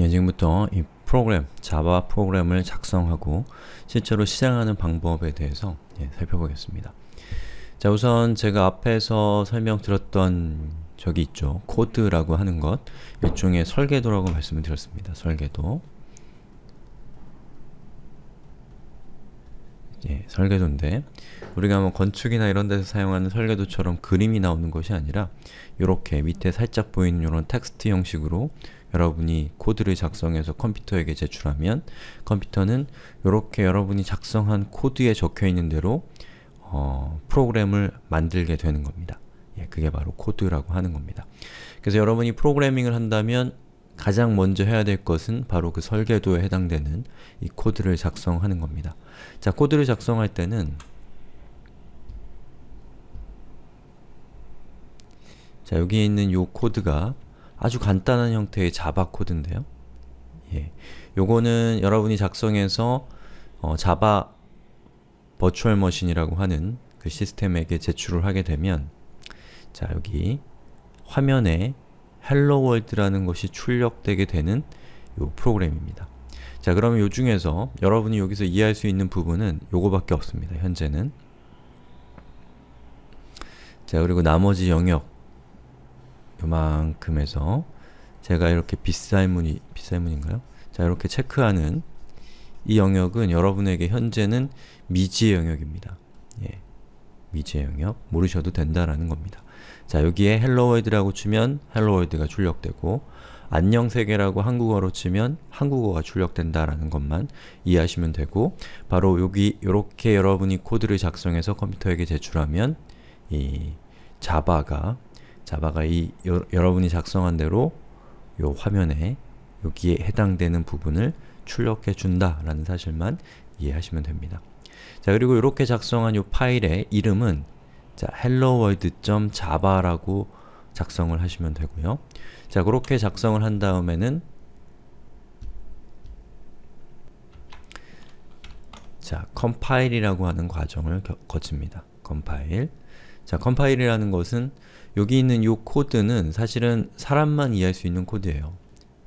예, 지금부터 이 프로그램, 자바 프로그램을 작성하고 실제로 시행하는 방법에 대해서 예, 살펴보겠습니다. 자, 우선 제가 앞에서 설명드렸던 적이 있죠. 코드라고 하는 것, 일종의 설계도라고 말씀을 드렸습니다. 설계도. 예, 설계도인데 우리가 뭐 건축이나 이런 데서 사용하는 설계도처럼 그림이 나오는 것이 아니라 이렇게 밑에 살짝 보이는 이런 텍스트 형식으로 여러분이 코드를 작성해서 컴퓨터에게 제출하면 컴퓨터는 이렇게 여러분이 작성한 코드에 적혀있는 대로 어, 프로그램을 만들게 되는 겁니다. 예, 그게 바로 코드라고 하는 겁니다. 그래서 여러분이 프로그래밍을 한다면 가장 먼저 해야 될 것은 바로 그 설계도에 해당되는 이 코드를 작성하는 겁니다. 자, 코드를 작성할 때는 자, 여기 있는 요 코드가 아주 간단한 형태의 자바 코드인데요. 예. 요거는 여러분이 작성해서 어, 자바 버추얼 머신이라고 하는 그 시스템에게 제출을 하게 되면 자 여기 화면에 헬로 월드라는 것이 출력되게 되는 요 프로그램입니다. 자 그러면 요 중에서 여러분이 여기서 이해할 수 있는 부분은 요거밖에 없습니다. 현재는 자 그리고 나머지 영역 만큼에서 제가 이렇게 비살문이비살문인가요 자, 이렇게 체크하는 이 영역은 여러분에게 현재는 미지의 영역입니다. 예, 미지의 영역, 모르셔도 된다라는 겁니다. 자, 여기에 헬로 월드라고 치면 헬로 월드가 출력되고 안녕 세계라고 한국어로 치면 한국어가 출력된다라는 것만 이해하시면 되고 바로 여기 이렇게 여러분이 코드를 작성해서 컴퓨터에게 제출하면 이 자바가 자바가 이 여, 러분이 작성한 대로 요 화면에 여기에 해당되는 부분을 출력해 준다라는 사실만 이해하시면 됩니다. 자 그리고 이렇게 작성한 요 파일의 이름은 자 helloworld.java라고 작성을 하시면 되고요. 자 그렇게 작성을 한 다음에는 자 컴파일이라고 하는 과정을 거, 거칩니다. 컴파일 자, 컴파일이라는 것은 여기 있는 이 코드는 사실은 사람만 이해할 수 있는 코드예요.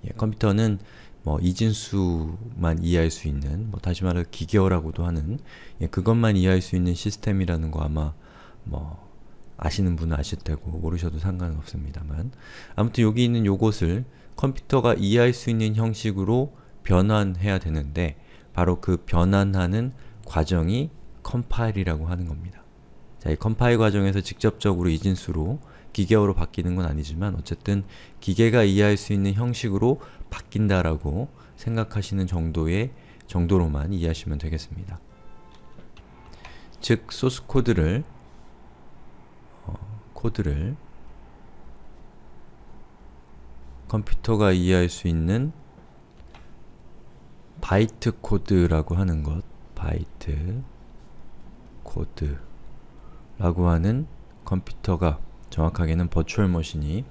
예, 컴퓨터는 뭐 이진수만 이해할 수 있는, 뭐 다시 말해 기계어라고도 하는 예, 그것만 이해할 수 있는 시스템이라는 거 아마 뭐 아시는 분은 아실 테고 모르셔도 상관 없습니다만 아무튼 여기 있는 요것을 컴퓨터가 이해할 수 있는 형식으로 변환해야 되는데 바로 그 변환하는 과정이 컴파일이라고 하는 겁니다. 자, 이 컴파일 과정에서 직접적으로 이진수로 기계어로 바뀌는 건 아니지만 어쨌든 기계가 이해할 수 있는 형식으로 바뀐다라고 생각하시는 정도의 정도로만 이해하시면 되겠습니다. 즉, 소스 코드를 어, 코드를 컴퓨터가 이해할 수 있는 바이트 코드라고 하는 것 바이트 코드 라고 하는 컴퓨터가 정확하게는 버추얼 머신이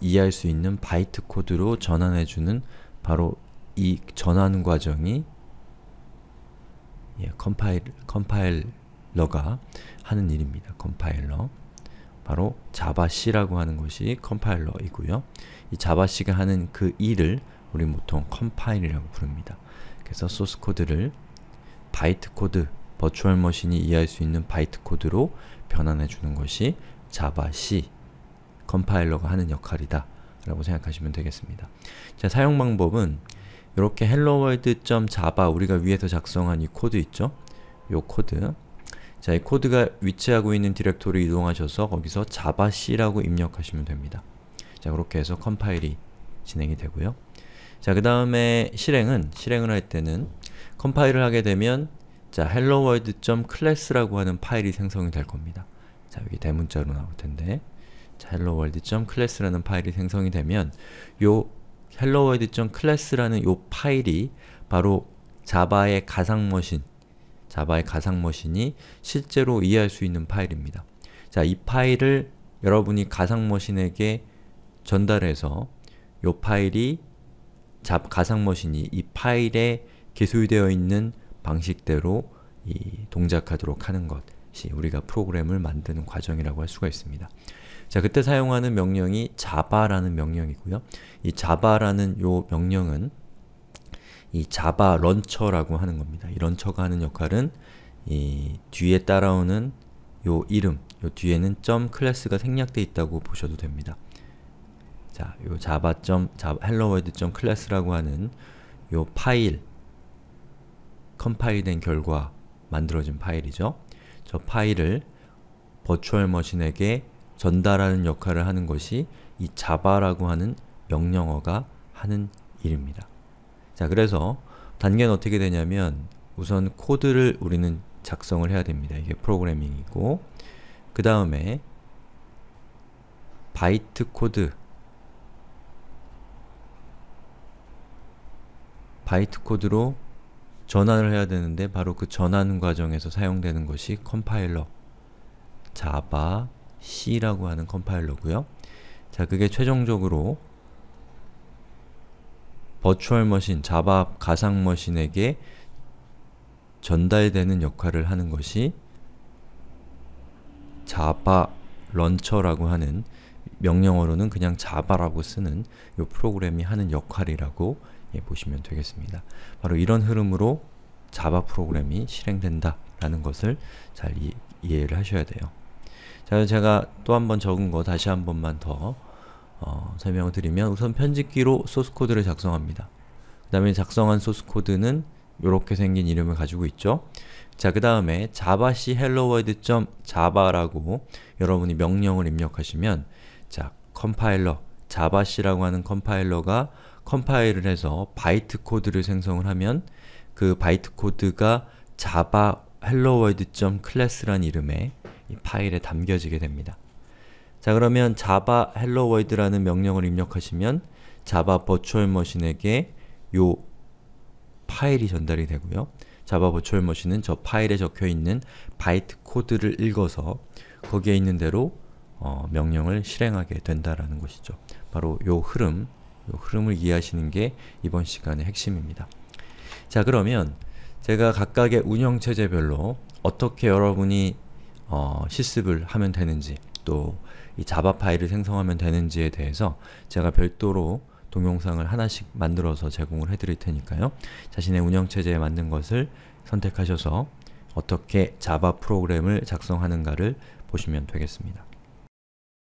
이해할 수 있는 바이트 코드로 전환해주는 바로 이 전환 과정이 예, 컴파일, 컴파일러가 하는 일입니다. 컴파일러 바로 자바C라고 하는 것이 컴파일러이고요. 이 자바C가 하는 그 일을 우리 보통 컴파일이라고 부릅니다. 그래서 소스 코드를 바이트 코드 버추얼 머신이 이해할 수 있는 바이트 코드로 변환해 주는 것이 자바 C 컴파일러가 하는 역할이다 라고 생각하시면 되겠습니다. 자, 사용 방법은 이렇게 helloworld.java 우리가 위에서 작성한 이 코드 있죠? 요 코드 자, 이 코드가 위치하고 있는 디렉토리 이동하셔서 거기서 javac라고 입력하시면 됩니다. 자, 그렇게 해서 컴파일이 진행이 되고요. 자, 그 다음에 실행은, 실행을 할 때는 컴파일을 하게 되면 자, helloworld.class라고 하는 파일이 생성이 될 겁니다. 자, 여기 대문자로 나올 텐데 자, helloworld.class라는 파일이 생성이 되면 요 helloworld.class라는 요 파일이 바로 자바의 가상머신 자바의 가상머신이 실제로 이해할 수 있는 파일입니다. 자, 이 파일을 여러분이 가상머신에게 전달해서 요 파일이 자, 가상머신이 이 파일에 개소되어 있는 방식대로 이 동작하도록 하는 것이 우리가 프로그램을 만드는 과정이라고 할 수가 있습니다. 자, 그때 사용하는 명령이 java라는 명령이고요. 이 java라는 요 명령은 이 java 런처라고 하는 겁니다. 이 런처가 하는 역할은 이 뒤에 따라오는 요 이름, 요 뒤에는 점 클래스가 생략되어 있다고 보셔도 됩니다. 자, 요 java.helloworld.class라고 하는 요 파일, 컴파일된 결과 만들어진 파일이죠. 저 파일을 버추얼 머신에게 전달하는 역할을 하는 것이 이 자바라고 하는 명령어가 하는 일입니다. 자, 그래서 단계는 어떻게 되냐면 우선 코드를 우리는 작성을 해야 됩니다. 이게 프로그래밍이고 그 다음에 바이트 코드 바이트 코드로 전환을 해야 되는데 바로 그 전환 과정에서 사용되는 것이 컴파일러 자바 C라고 하는 컴파일러고요. 자, 그게 최종적으로 버추얼 머신, 자바 가상 머신에게 전달되는 역할을 하는 것이 자바 런처라고 하는 명령어로는 그냥 자바라고 쓰는 이 프로그램이 하는 역할이라고 예, 보시면 되겠습니다. 바로 이런 흐름으로 자바 프로그램이 실행된다라는 것을 잘 이, 이해를 하셔야 돼요. 자, 제가 또 한 번 적은 거 다시 한 번만 더 어, 설명을 드리면 우선 편집기로 소스코드를 작성합니다. 그 다음에 작성한 소스코드는 이렇게 생긴 이름을 가지고 있죠. 자, 그 다음에 javac helloworld.java라고 여러분이 명령을 입력하시면 컴파일러, 자바씨라고 하는 컴파일러가 컴파일을 해서 바이트 코드를 생성을 하면 그 바이트 코드가 자바 helloworld.class란 이름의 파일에 담겨지게 됩니다. 자 그러면 자바 helloworld라는 명령을 입력하시면 자바 버추얼머신에게 요 파일이 전달이 되고요. 자바 버추얼머신은 저 파일에 적혀있는 바이트 코드를 읽어서 거기에 있는 대로 어, 명령을 실행하게 된다라는 것이죠. 바로 요 흐름, 요 흐름을 이해하시는 게 이번 시간의 핵심입니다. 자 그러면 제가 각각의 운영체제별로 어떻게 여러분이 어, 실습을 하면 되는지 또 이 자바 파일을 생성하면 되는지에 대해서 제가 별도로 동영상을 하나씩 만들어서 제공을 해드릴 테니까요. 자신의 운영체제에 맞는 것을 선택하셔서 어떻게 자바 프로그램을 작성하는가를 보시면 되겠습니다.